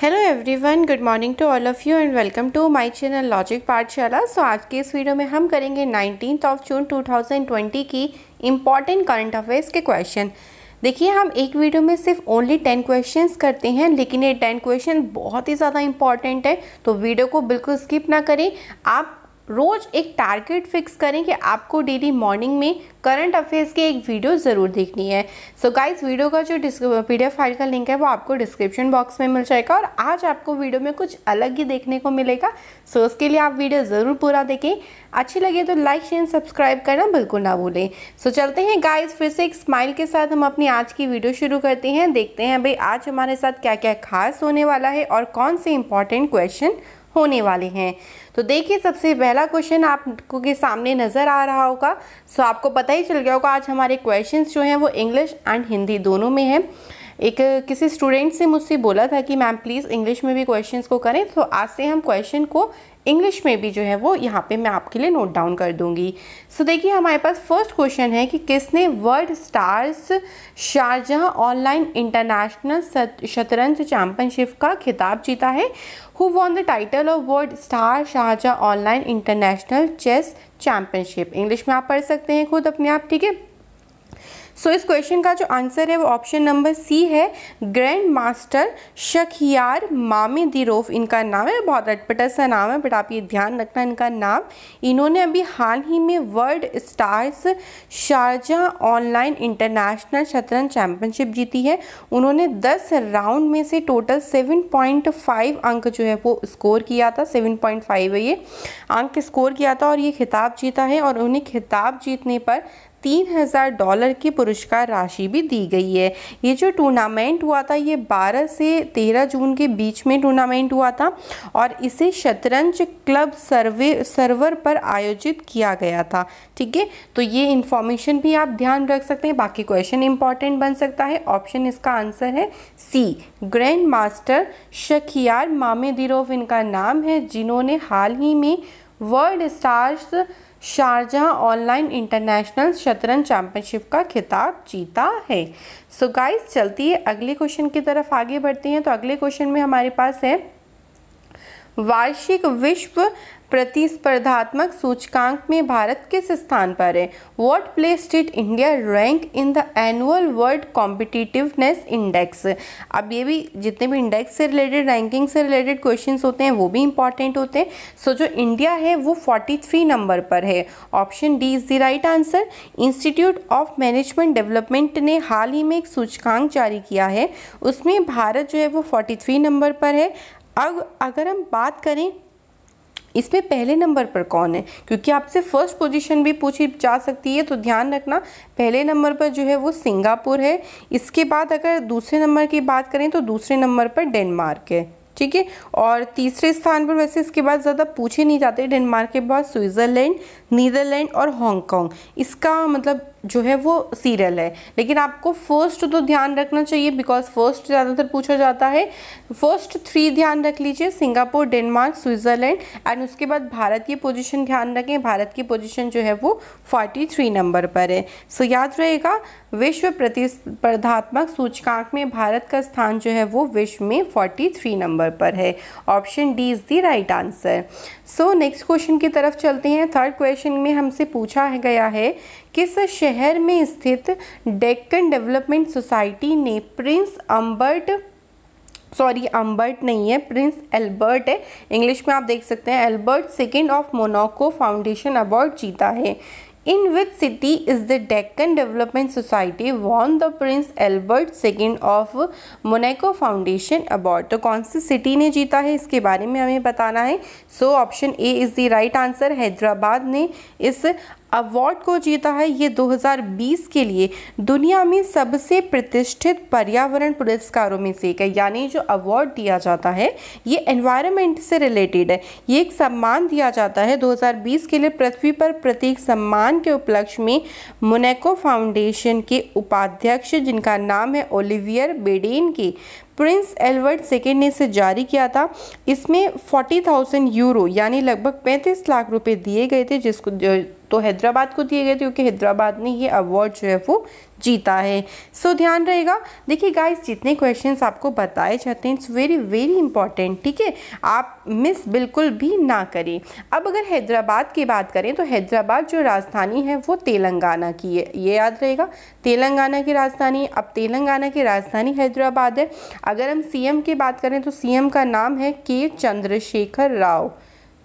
Hello everyone good morning to all of you and welcome to my channel logic Pathshala so आज के इस video में हम करेंगे नाइनटीन ऑफ जून 2020 की इम्पॉर्टेंट करंट अफेयर्स के क्वेश्चन देखिए हम एक वीडियो में सिर्फ ओनली टेन क्वेश्चंस करते हैं लेकिन ये टेन क्वेश्चन बहुत ही ज़्यादा इंपॉर्टेंट है तो वीडियो को बिल्कुल स्किप ना करें आप रोज़ एक टारगेट फिक्स करें कि आपको डेली मॉर्निंग में करंट अफेयर्स की एक वीडियो ज़रूर देखनी है सो so गाइस वीडियो का जो पी डी फाइल का लिंक है वो आपको डिस्क्रिप्शन बॉक्स में मिल जाएगा और आज आपको वीडियो में कुछ अलग ही देखने को मिलेगा सो so उसके लिए आप वीडियो ज़रूर पूरा देखें अच्छी लगे तो लाइक शेयर सब्सक्राइब करना बिल्कुल ना भूलें सो so चलते हैं गाइज फिर से एक स्माइल के साथ हम अपनी आज की वीडियो शुरू करते हैं देखते हैं भाई आज हमारे साथ क्या क्या खास होने वाला है और कौन से इंपॉर्टेंट क्वेश्चन होने वाले हैं तो देखिए सबसे पहला क्वेश्चन आपको के सामने नज़र आ रहा होगा सो आपको पता ही चल गया होगा आज हमारे क्वेश्चन जो हैं वो इंग्लिश एंड हिंदी दोनों में हैं एक किसी स्टूडेंट से मुझसे बोला था कि मैम प्लीज़ इंग्लिश में भी क्वेश्चंस को करें तो आज से हम क्वेश्चन को इंग्लिश में भी जो है वो यहाँ पे मैं आपके लिए नोट डाउन कर दूंगी सो so, देखिए हमारे पास फर्स्ट क्वेश्चन है कि किसने world stars Sharjah online international शतरंज चैम्पियनशिप का खिताब जीता है who won the title of world star Sharjah online international chess championship English में आप पढ़ सकते हैं खुद अपने आप ठीक है सो so, इस क्वेश्चन का जो आंसर है वो ऑप्शन नंबर सी है ग्रैंड मास्टर शखियार मामे दिरोफ इनका नाम है बहुत अटपटा सा नाम है बट आप ये ध्यान रखना इनका नाम इन्होंने अभी हाल ही में world stars Sharjah online international शतरंज चैंपियनशिप जीती है उन्होंने दस राउंड में से टोटल सेवन पॉइंट फाइव अंक जो है वो स्कोर किया था सेवन पॉइंट फाइव है ये अंक स्कोर किया था और ये खिताब जीता है और उन्हें खिताब जीतने पर तीन हज़ार डॉलर की पुरस्कार राशि भी दी गई है ये जो टूर्नामेंट हुआ था ये 12 से 13 जून के बीच में टूर्नामेंट हुआ था और इसे शतरंज क्लब सर्वे सर्वर पर आयोजित किया गया था ठीक है तो ये इन्फॉर्मेशन भी आप ध्यान रख सकते हैं बाकी क्वेश्चन इंपॉर्टेंट बन सकता है ऑप्शन इसका आंसर है सी ग्रैंड मास्टर शखियार मामे दिरोव इनका नाम है जिन्होंने हाल ही में world stars Sharjah online international शतरंज चैंपियनशिप का खिताब जीता है सो so गाइस चलती है अगले क्वेश्चन की तरफ आगे बढ़ते हैं तो अगले क्वेश्चन में हमारे पास है वार्षिक विश्व प्रतिस्पर्धात्मक सूचकांक में भारत किस स्थान पर है what place did India rank in the annual world competitiveness index अब ये भी जितने भी इंडेक्स से रिलेटेड रैंकिंग से रिलेटेड क्वेश्चन होते हैं वो भी इंपॉर्टेंट होते हैं सो so, जो इंडिया है वो 43 नंबर पर है option D is the right answer institute of management development ने हाल ही में एक सूचकांक जारी किया है उसमें भारत जो है वो थ्री नंबर पर है अब अगर हम बात करें इसमें पहले नंबर पर कौन है क्योंकि आपसे फर्स्ट पोजीशन भी पूछी जा सकती है तो ध्यान रखना पहले नंबर पर जो है वो सिंगापुर है इसके बाद अगर दूसरे नंबर की बात करें तो दूसरे नंबर पर डेनमार्क है ठीक है और तीसरे स्थान पर वैसे इसके बाद ज़्यादा पूछे नहीं जाते डेनमार्क के बाद स्विट्ज़रलैंड नीदरलैंड और हांगकॉन्ग इसका मतलब जो है वो सीरियल है लेकिन आपको फर्स्ट तो ध्यान रखना चाहिए बिकॉज फर्स्ट ज़्यादातर पूछा जाता है फर्स्ट थ्री ध्यान रख लीजिए सिंगापुर डेनमार्क स्विट्ज़रलैंड एंड उसके बाद भारत की पोजीशन ध्यान रखें भारत की पोजीशन जो है वो 43 नंबर पर है सो so, याद रहेगा विश्व प्रतिस्पर्धात्मक सूचकांक में भारत का स्थान जो है वो विश्व में थ्री नंबर पर है option D is the right answer so next question की तरफ चलते हैं थर्ड क्वेश्चन में हमसे पूछा है गया है किस शहर में स्थित डेक्कन डेवलपमेंट सोसाइटी ने प्रिंस अम्बर्ट सॉरी अम्बर्ट नहीं है प्रिंस एल्बर्ट है इंग्लिश में आप देख सकते हैं Albert second of Monaco foundation award जीता है In which city is the Deccan Development Society won the Prince Albert II of Monaco Foundation Award? तो कौन सी सिटी ने जीता है इसके बारे में हमें बताना है so option A is the right answer Hyderabad ने इस अवार्ड को जीता है ये 2020 के लिए दुनिया में सबसे प्रतिष्ठित पर्यावरण पुरस्कारों में से एक है यानी जो अवार्ड दिया जाता है ये एनवायरनमेंट से रिलेटेड है ये एक सम्मान दिया जाता है 2020 के लिए पृथ्वी पर प्रतीक सम्मान के उपलक्ष्य में मोनेको फाउंडेशन के उपाध्यक्ष जिनका नाम है ओलिवियर बेडेन के प्रिंस एल्वर्ट सेकेंड ने इसे जारी किया था इसमें फोर्टी थाउजेंड यूरो यानी लगभग पैंतीस लाख रुपए दिए गए थे जिसको तो हैदराबाद को दिए गए थे क्योंकि हैदराबाद ने ये अवार्ड जो है वो जीता है सो so, ध्यान रहेगा देखिए गाइस जितने क्वेश्चंस आपको बताए जाते हैं इट्स वेरी वेरी इंपॉर्टेंट ठीक है आप मिस बिल्कुल भी ना करें अब अगर हैदराबाद की बात करें तो हैदराबाद जो राजधानी है वो तेलंगाना की है ये याद रहेगा तेलंगाना की राजधानी अब तेलंगाना की राजधानी हैदराबाद है अगर हम सी की बात करें तो सी का नाम है के चंद्रशेखर राव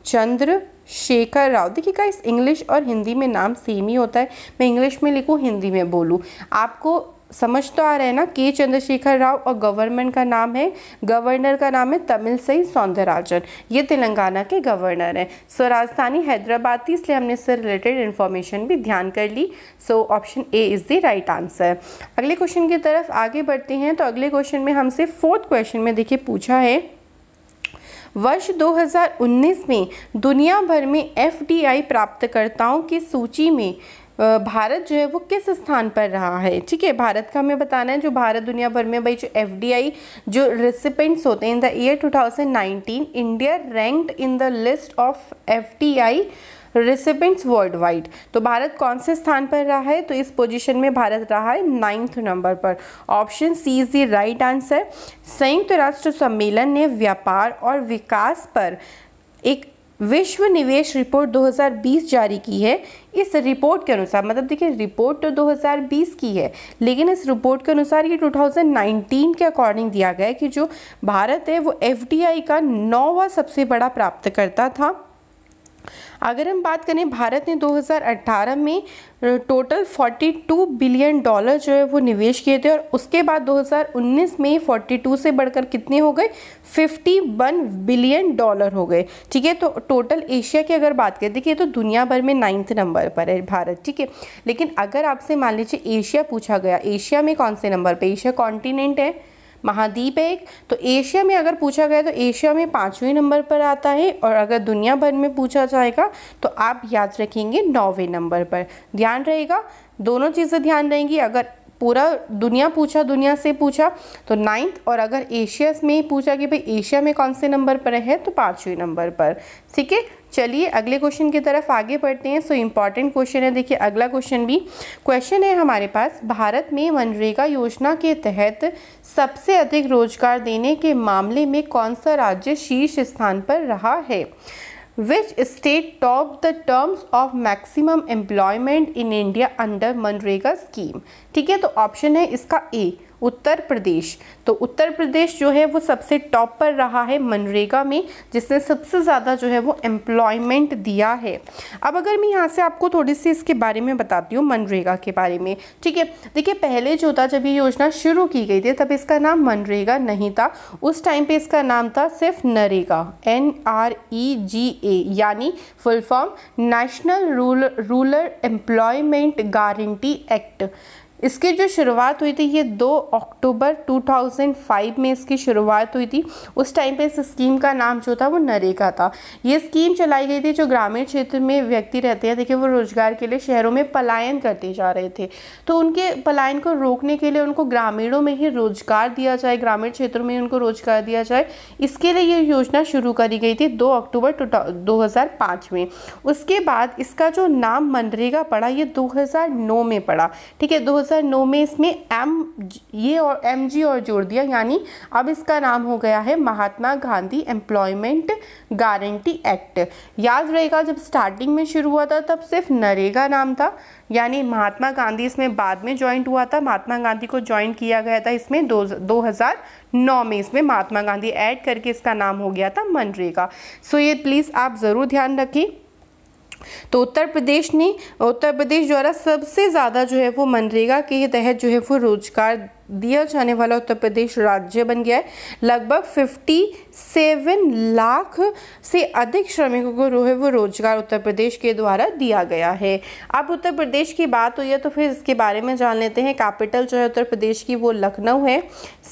चंद्र शेखर राव देखिए का इस इंग्लिश और हिंदी में नाम सेम ही होता है मैं इंग्लिश में लिखूँ हिंदी में बोलूँ आपको समझ तो आ रहा है ना के चंद्रशेखर राव और गवर्नमेंट का नाम है गवर्नर का नाम है तमिल सही सौंदरराजन ये तेलंगाना के गवर्नर हैं सो राजधानी हैदराबाद थी इसलिए हमने इससे रिलेटेड इन्फॉर्मेशन भी ध्यान कर ली so option A is the right answer अगले क्वेश्चन की तरफ आगे बढ़ते हैं तो अगले क्वेश्चन में हमसे फोर्थ क्वेश्चन में देखिए पूछा है वर्ष 2019 में दुनिया भर में एफ प्राप्तकर्ताओं की सूची में भारत जो है वो किस स्थान पर रहा है ठीक है भारत का हमें बताना है जो भारत दुनिया भर में भाई जो एफ जो रिसिपेंट्स होते हैं in the year 2019 India ranked in the list of F recipients worldwide तो भारत कौन से स्थान पर रहा है तो इस पोजीशन में भारत रहा है नाइन्थ नंबर पर option C is the right answer संयुक्त राष्ट्र सम्मेलन ने व्यापार और विकास पर एक विश्व निवेश रिपोर्ट 2020 जारी की है इस रिपोर्ट के अनुसार मतलब देखिए रिपोर्ट तो 2020 की है लेकिन इस रिपोर्ट के अनुसार ये 2019 के अकॉर्डिंग दिया गया है कि जो भारत है वो एफडीआई का नौवा सबसे बड़ा प्राप्तकर्ता था अगर हम बात करें भारत ने 2018 में टोटल 42 बिलियन डॉलर जो है वो निवेश किए थे और उसके बाद 2019 में 42 से बढ़कर कितने हो गए 51 बिलियन डॉलर हो गए ठीक है तो टोटल एशिया की अगर बात करें देखिए तो दुनिया भर में नाइन्थ नंबर पर है भारत ठीक है लेकिन अगर आपसे मान लीजिए एशिया पूछा गया एशिया में कौन से नंबर पर एशिया कॉन्टिनेंट है महाद्वीप है एक तो एशिया में अगर पूछा गया तो एशिया में पाँचवें नंबर पर आता है और अगर दुनिया भर में पूछा जाएगा तो आप याद रखेंगे नौवें नंबर पर ध्यान रहेगा दोनों चीज़ें ध्यान रहेंगी अगर पूरा दुनिया पूछा दुनिया से पूछा तो नाइन्थ और अगर एशिया में पूछा कि भाई एशिया में कौन से नंबर पर है तो पाँचवें नंबर पर ठीक है चलिए अगले क्वेश्चन की तरफ आगे बढ़ते हैं सो इम्पॉर्टेंट क्वेश्चन है देखिए अगला क्वेश्चन भी क्वेश्चन है हमारे पास भारत में मनरेगा योजना के तहत सबसे अधिक रोजगार देने के मामले में कौन सा राज्य शीर्ष स्थान पर रहा है which state top the terms of maximum employment in India under मनरेगा स्कीम ठीक है तो ऑप्शन है इसका ए उत्तर प्रदेश तो उत्तर प्रदेश जो है वो सबसे टॉप पर रहा है मनरेगा में जिसने सबसे ज़्यादा जो है वो एम्प्लॉयमेंट दिया है अब अगर मैं यहाँ से आपको थोड़ी सी इसके बारे में बताती हूँ मनरेगा के बारे में ठीक है देखिए पहले जो था जब ये योजना शुरू की गई थी तब इसका नाम मनरेगा नहीं था उस टाइम पर इसका नाम था सिर्फ NREGA N R E G A यानी full form national rule rural employment guarantee act इसकी जो शुरुआत हुई थी ये 2 अक्टूबर 2005 में इसकी शुरुआत हुई थी उस टाइम पे इस स्कीम का नाम जो था वो नरेगा था ये स्कीम चलाई गई थी जो ग्रामीण क्षेत्र में व्यक्ति रहते हैं देखिए वो रोज़गार के लिए शहरों में पलायन करते जा रहे थे तो उनके पलायन को रोकने के लिए उनको ग्रामीणों में ही रोज़गार दिया जाए ग्रामीण क्षेत्रों में उनको रोज़गार दिया जाए इसके लिए ये योजना शुरू करी गई थी दो अक्टूबर दो में उसके बाद इसका जो नाम मनरेगा पड़ा ये दो में पड़ा ठीक है दो सर नो में इसमें एम ये और एम जी और जोड़ दिया यानी अब इसका नाम हो गया है Mahatma Gandhi employment guarantee act याद रहेगा जब स्टार्टिंग में शुरू हुआ था तब सिर्फ नरेगा नाम था यानी महात्मा गांधी इसमें बाद में ज्वाइंट हुआ था महात्मा गांधी को ज्वाइन किया गया था इसमें दो दो हज़ार नौ में इसमें महात्मा गांधी ऐड करके इसका नाम हो गया था मनरेगा सो ये प्लीज़ आप ज़रूर ध्यान रखें तो उत्तर प्रदेश ने उत्तर प्रदेश द्वारा सबसे ज़्यादा जो है वो मनरेगा के तहत जो है वो रोजगार दिया जाने वाला उत्तर प्रदेश राज्य बन गया है लगभग 57 लाख से अधिक श्रमिकों को जो है वो रोजगार उत्तर प्रदेश के द्वारा दिया गया है अब उत्तर प्रदेश की बात हुई है तो फिर इसके बारे में जान लेते हैं कैपिटल जो है उत्तर प्रदेश की वो लखनऊ है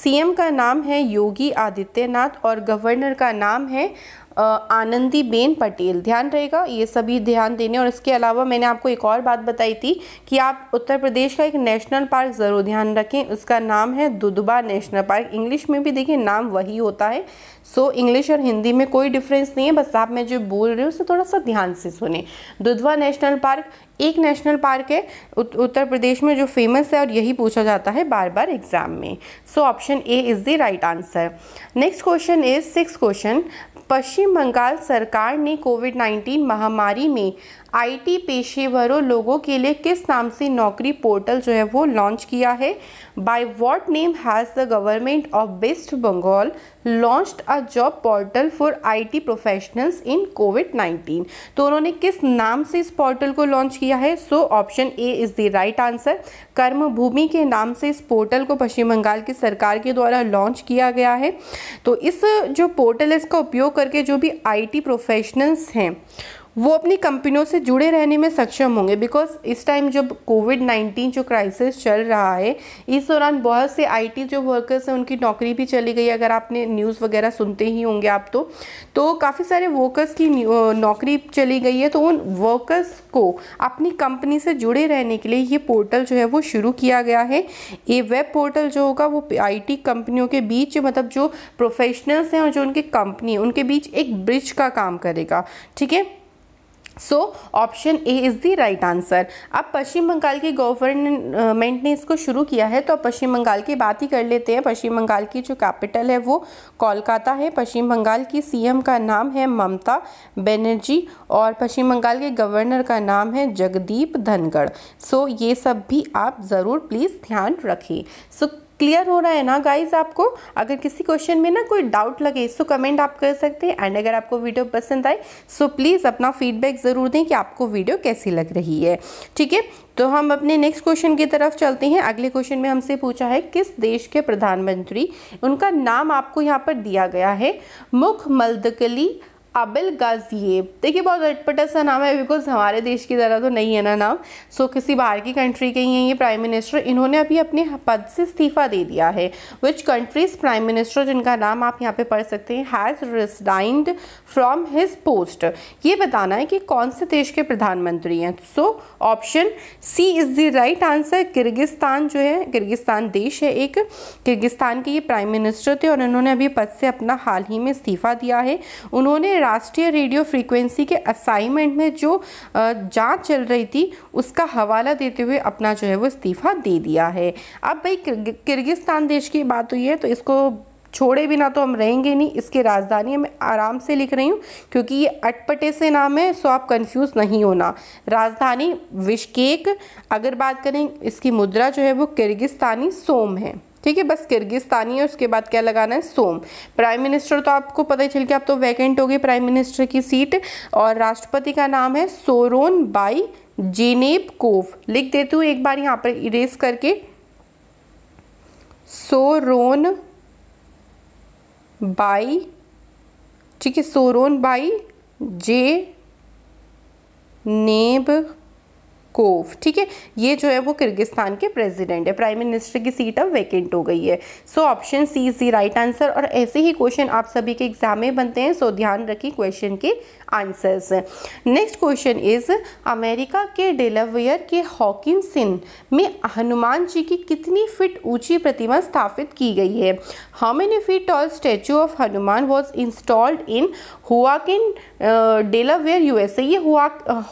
सीएम का नाम है योगी आदित्यनाथ और गवर्नर का नाम है आनंदी बेन पटेल ध्यान रहेगा ये सभी ध्यान देने और इसके अलावा मैंने आपको एक और बात बताई थी कि आप उत्तर प्रदेश का एक नेशनल पार्क ज़रूर ध्यान रखें उसका नाम है दुदबा नेशनल पार्क इंग्लिश में भी देखिए नाम वही होता है सो so, इंग्लिश और हिंदी में कोई डिफरेंस नहीं है बस आप मैं जो बोल रही हूँ उसे थोड़ा सा ध्यान से सुने दुधवा नेशनल पार्क एक नेशनल पार्क है उत, उत्तर प्रदेश में जो फेमस है और यही पूछा जाता है बार बार एग्जाम में so option A is the right answer next question is six question Paschim Bangal सरकार ने कोविड 19 महामारी में आईटी पेशेवरों लोगों के लिए किस नाम से नौकरी पोर्टल जो है वो लॉन्च किया है by what name has the government of West Bengal launched a job portal for IT professionals in Covid 19 तो उन्होंने किस नाम से इस पोर्टल को लॉन्च किया है so option A is the right answer Karma Bhumi के नाम से इस पोर्टल को पश्चिम बंगाल की सरकार के द्वारा लॉन्च किया गया है तो इस जो पोर्टल है इसका उपयोग करके जो भी आई प्रोफेशनल्स हैं वो अपनी कंपनियों से जुड़े रहने में सक्षम होंगे बिकॉज इस टाइम जब कोविड नाइन्टीन जो क्राइसिस चल रहा है इस दौरान बहुत से आईटी जो वर्कर्स हैं उनकी नौकरी भी चली गई अगर आपने न्यूज़ वगैरह सुनते ही होंगे आप तो तो काफ़ी सारे वर्कर्स की नौकरी चली गई है तो उन वर्कर्स को अपनी कंपनी से जुड़े रहने के लिए ये पोर्टल जो है वो शुरू किया गया है ये वेब पोर्टल जो होगा वो आई कंपनियों के बीच मतलब जो प्रोफेशनल्स हैं और जो उनकी कंपनी उनके बीच एक ब्रिज का काम करेगा ठीक है so option A is the right answer अब पश्चिम बंगाल की गवर्नमेंट ने इसको शुरू किया है तो अब पश्चिम बंगाल की बात ही कर लेते हैं पश्चिम बंगाल की जो कैपिटल है वो कोलकाता है पश्चिम बंगाल की सीएम का नाम है ममता बनर्जी और पश्चिम बंगाल के गवर्नर का नाम है जगदीप धनगढ़ सो so, ये सब भी आप ज़रूर प्लीज़ ध्यान रखें सो so, क्लियर हो रहा है ना गाइज आपको अगर किसी क्वेश्चन में ना कोई डाउट लगे सो तो कमेंट आप कर सकते हैं एंड अगर आपको वीडियो पसंद आए सो तो प्लीज़ अपना फीडबैक ज़रूर दें कि आपको वीडियो कैसी लग रही है ठीक है तो हम अपने नेक्स्ट क्वेश्चन की तरफ चलते हैं अगले क्वेश्चन में हमसे पूछा है किस देश के प्रधानमंत्री उनका नाम आपको यहाँ पर दिया गया है मुख मल्दकली अबिल गजयेब देखिए बहुत अटपटा सा नाम है बिकॉज हमारे देश की तरह तो नहीं है ना नाम सो so, किसी बाहर की कंट्री के ही हैं ये प्राइम मिनिस्टर इन्होंने अभी अपने पद से इस्तीफा दे दिया है विच कंट्रीज प्राइम मिनिस्टर जिनका नाम आप यहाँ पे पढ़ सकते हैं has resigned from his post ये बताना है कि कौन से देश के प्रधानमंत्री हैं so option C is the right answer Kyrgyzstan जो है किर्गिस्तान देश है एक किर्गिस्तान के ये प्राइम मिनिस्टर थे और इन्होंने अभी पद से अपना हाल ही में इस्तीफा दिया है उन्होंने राष्ट्रीय रेडियो फ्रीक्वेंसी के असाइनमेंट में जो जांच चल रही थी उसका हवाला देते हुए अपना जो है वो इस्तीफ़ा दे दिया है अब भाई किर्गिस्तान देश की बात हुई तो है तो इसको छोड़े बिना तो हम रहेंगे नहीं इसके राजधानी मैं आराम से लिख रही हूँ क्योंकि ये अटपटे से नाम है सो आप कंफ्यूज नहीं होना राजधानी विश्केक अगर बात करें इसकी मुद्रा जो है वो किर्गिस्तानी सोम है ठीक है बस किर्गिस्तानी है उसके बाद क्या लगाना है सोम प्राइम मिनिस्टर तो आपको पता ही चल गया आप तो वैकेंट हो गई प्राइम मिनिस्टर की सीट और राष्ट्रपति का नाम है सोरोन बाई जेनेब कोव लिख देती हूँ एक बार यहाँ पर इरेज करके सोरोन बाई ठीक है सोरोन बाई जे नेब कोव ठीक है ये जो है वो किर्गिस्तान के प्रेसिडेंट है प्राइम मिनिस्टर की सीट अब वैकेंट हो गई है so option C is the right answer और ऐसे ही क्वेश्चन आप सभी के एग्जाम में बनते हैं सो so, ध्यान रखिए क्वेश्चन के answers next question is America के डेलावेयर के हॉकिंसिन में हनुमान जी की कितनी फिट ऊंची प्रतिमा स्थापित की गई है how many feet tall statue of Hanuman was installed in Hockessin Delaware USA ये हुआ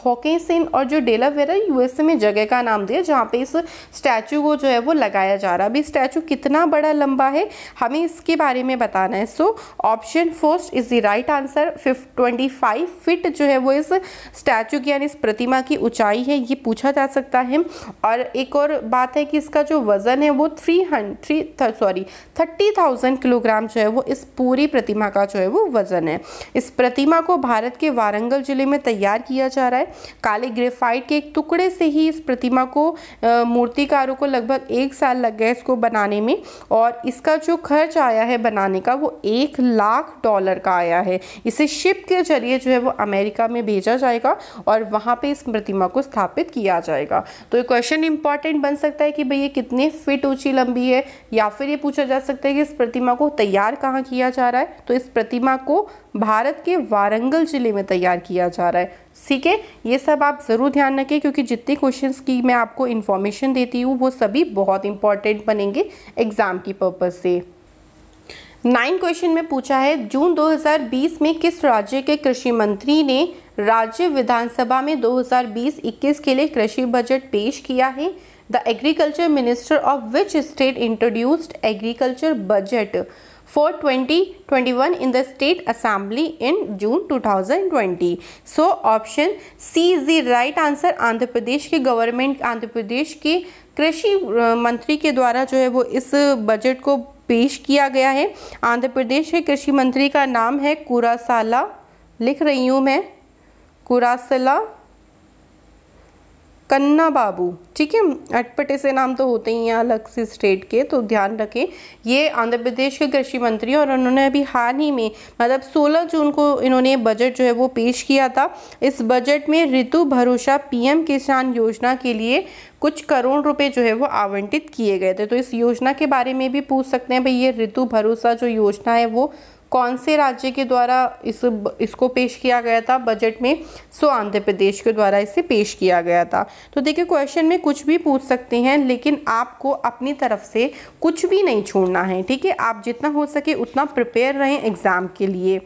हॉकिनसिन uh, और जो डेलावेयर है यूएसए में जगह का नाम दिया जहाँ पे इस स्टैचू को जो है वो लगाया जा रहा है अभी स्टैचू कितना बड़ा लंबा है हमें इसके बारे में बताना है so option first is the right answer फिफ ट्वेंटी फिट जो है वो इस स्टैचू की यानी इस प्रतिमा की ऊंचाई है ये पूछा जा सकता है और एक और बात है कि इसका जो वज़न है वो three three sorry thirty thousand kilogram जो है वो इस पूरी प्रतिमा का जो है वो वज़न है इस प्रतिमा को भारत के वारंगल जिले में तैयार किया जा रहा है काले ग्रेफाइट के एक टुकड़े थोड़े से ही इस प्रतिमा को मूर्तिकारों को लगभग एक साल लग गया इसको बनाने में और इसका जो खर्च आया है बनाने का वो एक लाख डॉलर का आया है इसे शिप के जरिए जो है वो अमेरिका में भेजा जाएगा और वहाँ पर इस प्रतिमा को स्थापित किया जाएगा तो ये क्वेश्चन इंपॉर्टेंट बन सकता है कि भाई ये कितने फिट ऊँची लंबी है या फिर ये पूछा जा सकता है कि इस प्रतिमा को तैयार कहाँ किया जा रहा है तो इस प्रतिमा को भारत के वारंगल जिले में तैयार किया जा रहा है ठीक है ये सब आप ज़रूर ध्यान रखें क्योंकि जितने क्वेश्चन की मैं आपको इन्फॉर्मेशन देती हूँ वो सभी बहुत इंपॉर्टेंट बनेंगे एग्ज़ाम की पर्पज़ से नाइन क्वेश्चन में पूछा है जून 2020 में किस राज्य के कृषि मंत्री ने राज्य विधानसभा में 2020-21 के लिए कृषि बजट पेश किया है the agriculture minister of which state introduced agriculture budget for 2021 in the state assembly in June 2020. So option C is the right answer. Andhra Pradesh के government andhra pradesh के कृषि मंत्री के द्वारा जो है वो इस बजट को पेश किया गया है आंध्र प्रदेश के कृषि मंत्री का नाम है कुरासाला लिख रही हूँ मैं कुरासला कन्ना बाबू ठीक है अटपटे से नाम तो होते ही हैं अलग से स्टेट के तो ध्यान रखें ये आंध्र प्रदेश के कृषि मंत्री और उन्होंने अभी हाल ही में मतलब 16 जून को इन्होंने बजट जो है वो पेश किया था इस बजट में ऋतु भरोसा पीएम किसान योजना के लिए कुछ करोड़ रुपए जो है वो आवंटित किए गए थे तो इस योजना के बारे में भी पूछ सकते हैं भाई ये ऋतु भरोसा जो योजना है वो कौन से राज्य के द्वारा इस इसको पेश किया गया था बजट में सो आंध्र प्रदेश के द्वारा इसे पेश किया गया था तो देखिए क्वेश्चन में कुछ भी पूछ सकते हैं लेकिन आपको अपनी तरफ से कुछ भी नहीं छोड़ना है ठीक है आप जितना हो सके उतना प्रिपेयर रहें एग्ज़ाम के लिए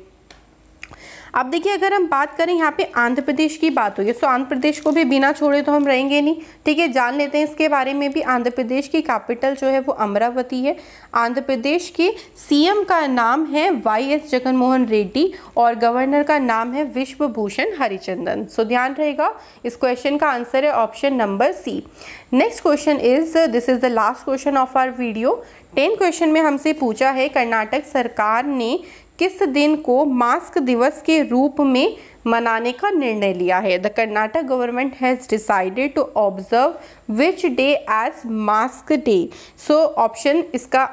अब देखिए अगर हम बात करें यहाँ पे आंध्र प्रदेश की बात होगी तो आंध्र प्रदेश को भी बिना छोड़े तो हम रहेंगे नहीं ठीक है जान लेते हैं इसके बारे में भी आंध्र प्रदेश की कैपिटल जो है वो अमरावती है आंध्र प्रदेश के सीएम का नाम है वाई एस जगनमोहन रेड्डी और गवर्नर का नाम है विश्व भूषण हरिचंदन सो ध्यान रहेगा इस क्वेश्चन का आंसर है option number C next question is this is the last question of our video ten question में हमसे पूछा है कर्नाटक सरकार ने किस दिन को मास्क दिवस के रूप में मनाने का निर्णय लिया है the Karnataka government has decided to observe which day as mask day so option इसका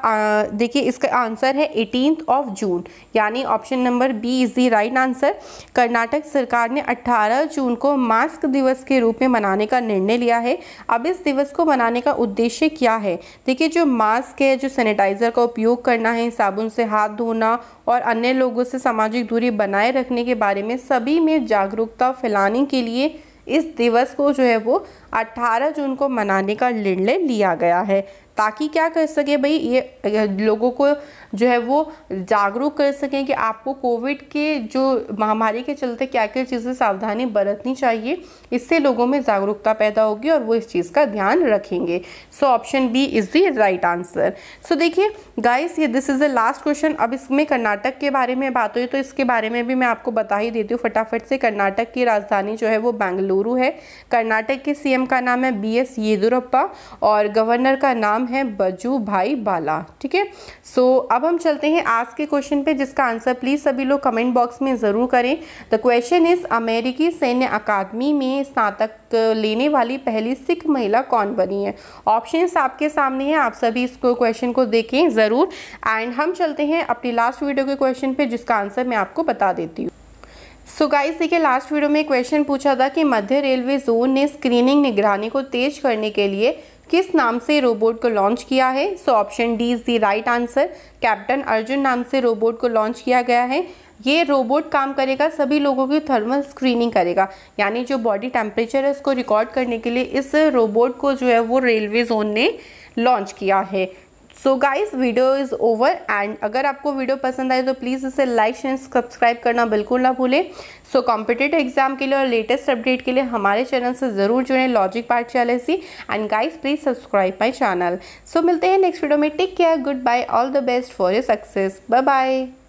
देखिए इसका आंसर है एटीन ऑफ जून यानी option number B is the right answer Karnataka सरकार ने 18 जून को मास्क दिवस के रूप में मनाने का निर्णय लिया है अब इस दिवस को मनाने का उद्देश्य क्या है देखिए जो मास्क है जो सैनिटाइज़र का उपयोग करना है साबुन से हाथ धोना और अन्य लोगों से सामाजिक दूरी बनाए रखने के बारे में सभी में जागरूकता फैलाने के लिए इस दिवस को जो है वो 18 जून को मनाने का निर्णय लिया गया है ताकि क्या कर सके भाई ये लोगों को जो है वो जागरूक कर सकें कि आपको कोविड के जो महामारी के चलते क्या क्या चीज़ें सावधानी बरतनी चाहिए इससे लोगों में जागरूकता पैदा होगी और वो इस चीज़ का ध्यान रखेंगे so option B is the right answer so देखिए गाइस ये this is the last question अब इसमें कर्नाटक के बारे में बात हुई तो इसके बारे में भी मैं आपको बता ही देती हूँ फटाफट से कर्नाटक की राजधानी जो है वो बेंगलुरु है कर्नाटक के सीएम का नाम है बी एस येदुरप्पा और गवर्नर का नाम है बजू भाई बाला ठीक है सो अब हम चलते हैं आज के क्वेश्चन पे जिसका आंसर प्लीज़ सभी लोग कमेंट बॉक्स में ज़रूर करें द क्वेश्चन इज़ अमेरिकी सैन्य अकादमी में स्नातक लेने वाली पहली सिख महिला कौन बनी है ऑप्शंस आपके सामने हैं आप सभी इसको क्वेश्चन को देखें ज़रूर एंड हम चलते हैं अपनी लास्ट वीडियो के क्वेश्चन पर जिसका आंसर मैं आपको बता देती हूँ सुगाई सी के लास्ट वीडियो में क्वेश्चन पूछा था कि मध्य रेलवे जोन ने स्क्रीनिंग निगरानी को तेज करने के लिए किस नाम से रोबोट को लॉन्च किया है so option D is the right answer captain Arjun नाम से रोबोट को लॉन्च किया गया है ये रोबोट काम करेगा सभी लोगों की थर्मल स्क्रीनिंग करेगा यानी जो बॉडी टेम्परेचर है उसको रिकॉर्ड करने के लिए इस रोबोट को जो है वो रेलवे जोन ने लॉन्च किया है so guys video is over and अगर आपको वीडियो पसंद आए तो प्लीज़ इसे लाइक एंड सब्सक्राइब करना बिल्कुल ना भूलें सो कॉम्पिटेटिव एग्जाम के लिए और लेटेस्ट अपडेट के लिए हमारे चैनल से ज़रूर जुड़ें logic part channel C and guys please subscribe my channel so मिलते हैं नेक्स्ट वीडियो में take care good bye all the best for your success bye bye